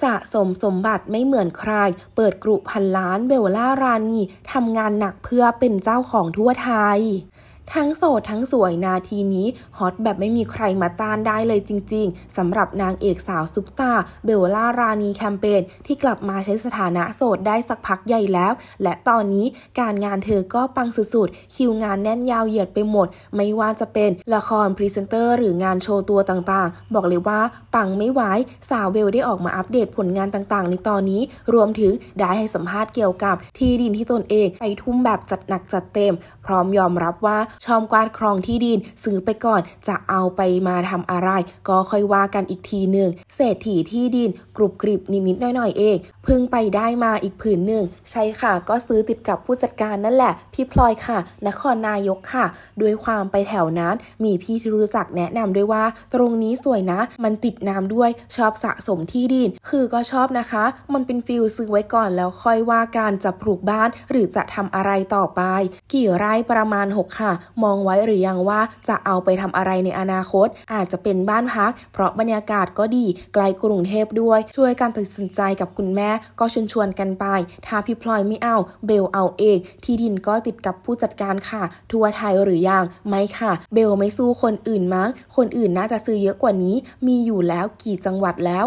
สะสมสมบัติไม่เหมือนใคร เปิดกลุ่มพันล้านเบลล่ารานีทำงานหนักเพื่อเป็นเจ้าของทั่วไทยทั้งโสดทั้งสวยนาทีนี้ ฮอตแบบไม่มีใครมาต้านได้เลยจริงๆสำหรับนางเอกสาวซุปตา เบลล่ารานีแคมเปญ ที่กลับมาใช้สถานะโสดได้สักพักใหญ่แล้ว และตอนนี้การงานเธอก็ปังสุดๆ คิวงานแน่นยาวเหยียดไปหมด ไม่ว่าจะเป็นละครพรีเซนเตอร์หรืองานโชว์ตัวต่างๆ บอกเลยว่าปังไม่ไหวสาวเบลได้ออกมาอัปเดตผลงานต่างๆ ในตอนนี้ รวมถึงได้ให้สัมภาษณ์เกี่ยวกับ ที่ดินที่ตนเองไปทุ่มแบบจัดหนักจัดเต็ม พร้อมยอมรับว่าชอมกวาดครองที่ดินซื้อไปก่อนจะเอาไปมาทำอะไร ก็ค่อยว่ากันอีกทีหนึ่งเศรษฐีที่ดินกรุบกริบนิดๆหน่อยๆเองพึ่งไปได้มาอีกผืนหนึ่งใช่ค่ะก็ซื้อติดกับผู้จัดการนั่นแหละ พี่พลอยค่ะนครนายกค่ะ ด้วยความไปแถวนั้น มีพี่ที่รู้จักแนะนำด้วยว่าตรงนี้สวยนะ มันติดน้ำด้วยชอบสะสมที่ดิน คือก็ชอบนะคะ มันเป็นฟิลซื้อไว้ก่อนแล้วค่อยว่าการจะปลูกบ้านหรือจะทำอะไรต่อไป กี่ไร่ประมาณ6ค่ะมองไว้หรือยังว่าจะเอาไปทำอะไรในอนาคต อาจจะเป็นบ้านพัก เพราะบรรยากาศก็ดีไกลกรุงเทพด้วย ช่วยการตัดสินใจกับคุณแม่ ก็ชวนชวนกันไป ถ้าพี่พลอยไม่เอา เบลเอาเองที่ดินก็ติดกับผู้จัดการค่ะ ทัวร์ไทยหรือยังไม่ค่ะเบลไม่สู้คนอื่นมั้งคนอื่นน่าจะซื้อเยอะกว่านี้ มีอยู่แล้วกี่จังหวัดแล้ว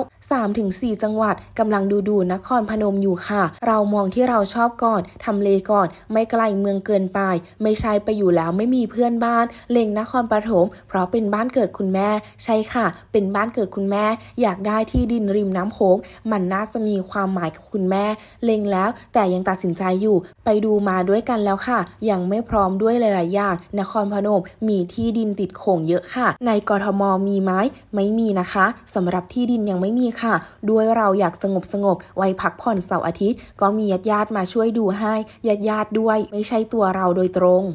3-4 จังหวัดกำลังดูดูนครพนมอยู่ค่ะ เรามองที่เราชอบก่อนทำเลก่อน ไม่ไกลเมืองเกินไปไม่ใช่ไปอยู่แล้วไม่ไม่มีเพื่อนบ้าน เล็งนครปฐม เพราะเป็นบ้านเกิดคุณแม่ ใช่ค่ะ เป็นบ้านเกิดคุณแม่ อยากได้ที่ดินริมน้ำโขงมันน่าจะมีความหมายกับคุณแม่เล็งแล้วแต่ยังตัดสินใจอยู่ ไปดูมาด้วยกันแล้วค่ะ ยังไม่พร้อมด้วยหลายๆ อย่าง นครพนมมีที่ดินติดโขงเยอะค่ะ ในกรทมมีไหมไม่มีนะคะ สำหรับที่ดินยังไม่มีค่ะ ด้วยเราอยากสงบสงบไว้พักผ่อนเสาร์อาทิตย์ ก็มีญาติญาติมาช่วยดูให้ญาติญาติด้วยไม่ใช่ตัวเราโดยตรง